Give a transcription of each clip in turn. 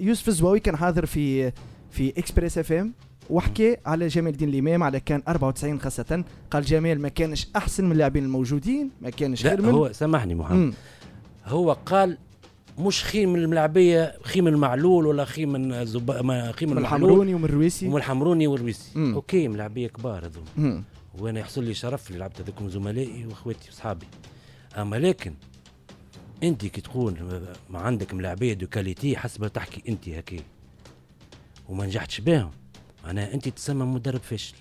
يوسف الزواوي كان حاضر في في اكسبريس اف ام وحكي على جمال الدين الامام على كان 94 خاصه قال جمال ما كانش احسن من اللاعبين الموجودين ما كانش خير من هو سامحني محمد مم. هو قال مش خير من الملعبيه خير من المعلول ولا خير من زب... ما خير من, من الحمروني ومن الرويسي ومن الحمروني والرويسي مم. اوكي ملعبيه كبار هذوما وانا يحصل لي شرف اللي لعبت هذوكم زملائي واخواتي واصحابي اما لكن انت كي تكون ما عندك ملاعبيه دو كاليتي حسب ما تحكي انت هكا وما نجحتش بهم معناها انت تسمى مدرب فاشل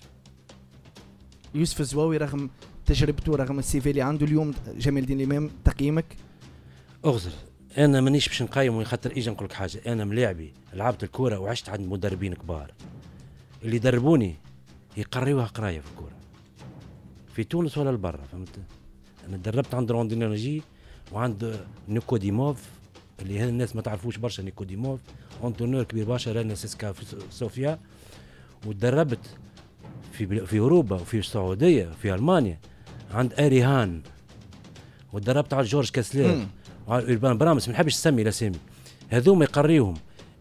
يوسف الزواوي رغم تجربته رغم السيفي اللي عنده اليوم جمال الدين الامام تقييمك اغزر انا مانيش باش نقيم خاطر اجي نقول لك حاجه انا ملاعبي لعبت الكوره وعشت عند مدربين كبار اللي دربوني يقريوها قرايه في الكوره في تونس ولا لبرا فهمت انا دربت عند روندينولوجي وعند نيكوديموف اللي هنا الناس ما تعرفوش برشا نيكوديموف اونتونور كبير برشا رانا سيسكا في صوفيا وتدربت في في اوروبا وفي السعوديه وفي المانيا عند اري هان وتدربت على جورج كاسلير وعلى اوربان برامس ما نحبش نسمي الاسامي هذوما يقريهم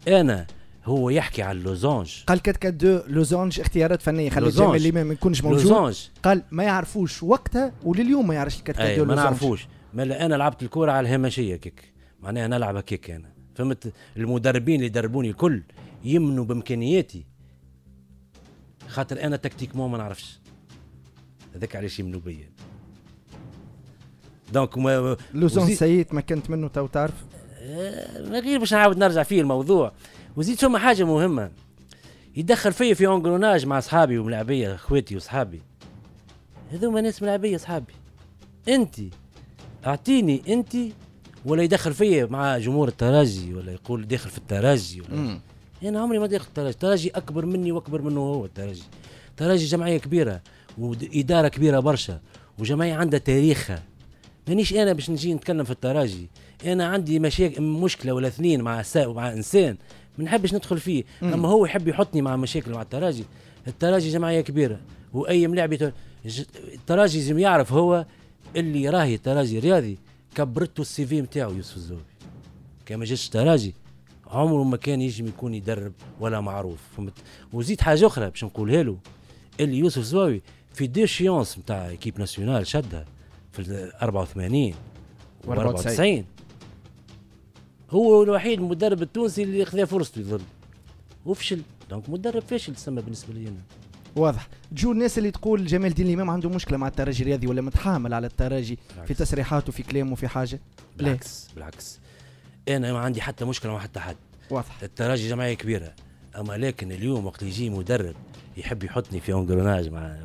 انا هو يحكي على اللوزونج قال كات كات دو لوزونج اختيارات فنيه خلي جمال اللي ما يكونش موجود لوزونج قال ما يعرفوش وقتها ولليوم ما يعرفش كات دو 2 ما نعرفوش مالا انا لعبت الكوره على الهامشيه كيك معناها نلعب هكاك انا فهمت المدربين اللي دربوني الكل يمنوا بامكانياتي خاطر انا تكتيكمون ما نعرفش هذاك علاش يمنوا بيا دونك ما لوزون وزي... سيد ما كنت منه تو تعرف ما آه، غير باش نعاود نرجع فيه الموضوع وزيد ثم حاجه مهمه يدخل فيا في اونغروناج مع اصحابي وملاعبيه اخواتي وصحابي هذوما ناس ملاعبيه اصحابي انت اعطيني انت ولا يدخل فيا مع جمهور الترجي ولا يقول داخل في الترجي ولا مم. انا عمري ما داخل الترجي الترجي اكبر مني واكبر منه هو الترجي الترجي جمعيه كبيره واداره كبيره برشا وجمعيه عندها تاريخها مانيش انا باش نجي نتكلم في التراجي انا عندي مشاكل مشكله ولا اثنين مع سا مع انسان ما نحبش ندخل فيه مم. اما هو يحب يحطني مع مشاكل مع التراجي التراجي جمعيه كبيره واي ملاعب التراجي لازم يعرف هو اللي راهي تراجي رياضي كبرته السي في نتاعو يوسف الزوبي كان ما جاش تراجي عمره ما كان يجم يكون يدرب ولا معروف فهمت وزيد حاجه اخرى باش نقولها له اللي يوسف الزوبي في دي شيونس نتاع ايكيب ناسيونال شدها في 84 و 94 هو الوحيد المدرب التونسي اللي خذا فرصته يظل وفشل دونك مدرب فاشل تسمى بالنسبه لي انا واضح تجو الناس اللي تقول جمال الدين الامام عنده مشكله مع الترجي الرياضي ولا متحامل على الترجي بالعكس. في تصريحاته في كلامه في حاجه بالعكس لا. بالعكس انا ما عندي حتى مشكله مع حتى حد واضح الترجي جمعيه كبيره اما لكن اليوم وقت يجي مدرب يحب يحطني في اونجروناج مع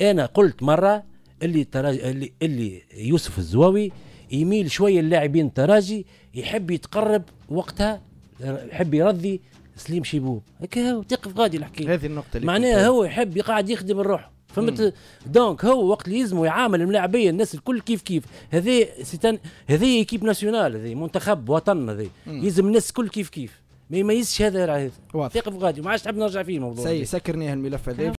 انا قلت مره اللي التراجي اللي, اللي يوسف الزواوي يميل شويه اللاعبين التراجي يحب يتقرب وقتها يحب يرضي سليم شيبوب هكا هو تقف غادي الحكايه هذه النقطه اللي معناها هو يحب يقعد يخدم الروح فهمت دونك هو وقت اللي يلزمه يعامل الملاعبيه الناس الكل كيف كيف هذه سيتان هذه ايكيب ناسيونال هذه منتخب وطن هذه يلزم الناس الكل كيف كيف ما يميزش هذا هذا ثقف غادي ما عادش تحب نرجع فيه الموضوع سي سكرني هالملف هذا